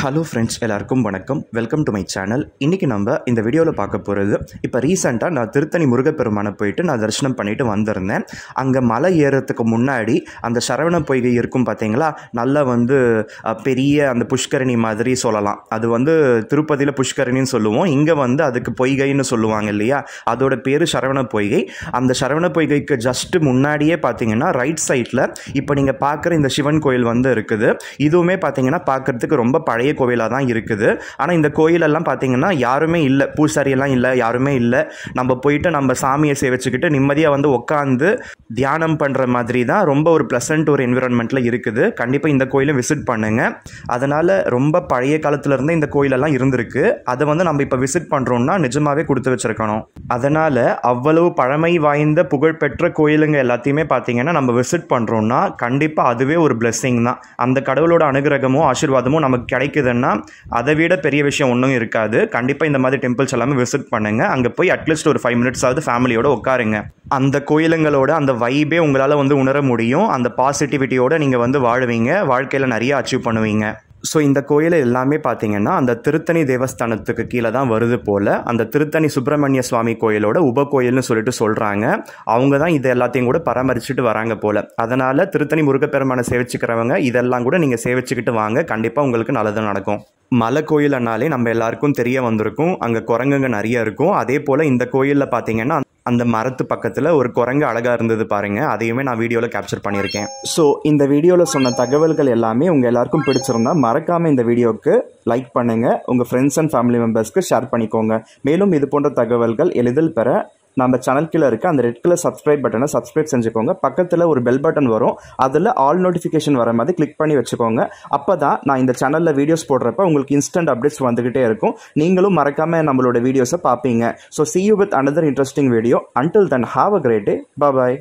hello friends எல்லாருக்கும் வணக்கம் welcome to my channel இன்றைக்கி நம்ம இந்த வீடியோவில் பார்க்க போகிறது இப்போ ரீசெண்டாக நான் திருத்தணி முருகப்பெருமானை போயிட்டு நான் தரிசனம் பண்ணிட்டு வந்திருந்தேன் அங்கே மலை ஏறுறதுக்கு முன்னாடி அந்த சரவண பொய்கை இருக்கும் பார்த்தீங்களா நல்லா வந்து பெரிய அந்த புஷ்கரணி மாதிரி சொல்லலாம் அது வந்து திருப்பதியில் புஷ்கரணின்னு சொல்லுவோம் இங்கே வந்து அதுக்கு பொய்கைன்னு சொல்லுவாங்க இல்லையா அதோட பேர் சரவண பொய்கை அந்த சரவண பொய்கைக்கு ஜஸ்ட்டு முன்னாடியே பார்த்தீங்கன்னா ரைட் சைடில் இப்போ நீங்கள் பார்க்குற இந்த சிவன் கோயில் வந்து இருக்குது இதுவுமே பார்த்தீங்கன்னா பார்க்குறதுக்கு ரொம்ப பழைய பழைய கோவிலாக தான் இருக்குது ஆனால் இந்த கோயிலெல்லாம் பார்த்தீங்கன்னா யாருமே இல்லை பூசாரியெல்லாம் இல்லை யாருமே இல்லை நம்ம போயிட்டு நம்ம சாமியை சேவிச்சுக்கிட்டு நிம்மதியாக வந்து உட்காந்து தியானம் பண்ணுற மாதிரி தான் ரொம்ப ஒரு ப்ளசண்ட் ஒரு என்விரான்மெண்ட்டில் இருக்குது கண்டிப்பாக இந்த கோயிலும் விசிட் பண்ணுங்கள் அதனால் ரொம்ப பழைய காலத்துலேருந்து இந்த கோயிலெல்லாம் இருந்திருக்கு அதை வந்து நம்ம இப்போ விசிட் பண்ணுறோம்னா நிஜமாகவே கொடுத்து வச்சுருக்கணும் அதனால் அவ்வளவு பழமை வாய்ந்த புகழ்பெற்ற கோயிலுங்க எல்லாத்தையுமே பார்த்தீங்கன்னா நம்ம விசிட் பண்ணுறோம்னா கண்டிப்பாக அதுவே ஒரு பிளெஸ்ஸிங் தான் அந்த கடவுளோட அனுகிரகமும் ஆசிர்வாதமும் நமக்கு கிடைக்க கிடைக்குதுன்னா அதை விட பெரிய விஷயம் ஒன்றும் இருக்காது கண்டிப்பாக இந்த மாதிரி டெம்பிள்ஸ் எல்லாமே விசிட் பண்ணுங்கள் அங்கே போய் அட்லீஸ்ட் ஒரு ஃபைவ் மினிட்ஸ் ஆகுது ஃபேமிலியோடு உட்காருங்க அந்த கோயிலுங்களோட அந்த வைபே உங்களால் வந்து உணர முடியும் அந்த பாசிட்டிவிட்டியோடு நீங்கள் வந்து வாழுவீங்க வாழ்க்கையில் நிறைய அச்சீவ் பண்ணுவீங்க ஸோ இந்த கோயில் எல்லாமே பார்த்திங்கன்னா அந்த திருத்தணி தேவஸ்தானத்துக்கு கீழே தான் வருது போல் அந்த திருத்தணி சுப்பிரமணிய சுவாமி கோயிலோட உப கோயில்னு சொல்லிட்டு சொல்கிறாங்க அவங்க தான் இது எல்லாத்தையும் கூட பராமரிச்சுட்டு வராங்க போல் அதனால் திருத்தணி முருகப்பெருமானை சேவிச்சுக்கிறவங்க இதெல்லாம் கூட நீங்கள் சேவிச்சுக்கிட்டு வாங்க கண்டிப்பாக உங்களுக்கு நல்லது நடக்கும் மலை கோயிலனாலே நம்ம எல்லாருக்கும் தெரிய வந்திருக்கும் அங்கே குரங்குங்க நிறைய இருக்கும் அதே போல் இந்த கோயிலில் பார்த்திங்கன்னா அந்த மரத்து பக்கத்தில் ஒரு குரங்கு அழகாக இருந்தது பாருங்கள் அதையுமே நான் வீடியோவில் கேப்சர் பண்ணியிருக்கேன் ஸோ இந்த வீடியோவில் சொன்ன தகவல்கள் எல்லாமே உங்கள் எல்லாருக்கும் பிடிச்சிருந்தா மறக்காமல் இந்த வீடியோவுக்கு லைக் பண்ணுங்கள் உங்கள் ஃப்ரெண்ட்ஸ் அண்ட் ஃபேமிலி மெம்பர்ஸ்க்கு ஷேர் பண்ணிக்கோங்க மேலும் இது போன்ற தகவல்கள் எளிதில் பெற நம்ம சேனல் கீழே இருக்க அந்த ரெட் கலர் சப்ஸ்கிரைப் பட்டனை சப்ஸ்கிரைப் செஞ்சுக்கோங்க பக்கத்தில் ஒரு பெல் பட்டன் வரும் அதில் ஆல் நோட்டிஃபிகேஷன் வர மாதிரி கிளிக் பண்ணி வச்சுக்கோங்க அப்போ தான் நான் இந்த சேனலில் வீடியோஸ் போடுறப்ப உங்களுக்கு இன்ஸ்டன்ட் அப்டேட்ஸ் வந்துகிட்டே இருக்கும் நீங்களும் மறக்காமல் நம்மளோட வீடியோஸை பார்ப்பீங்க so see you with another interesting video until then have a great day bye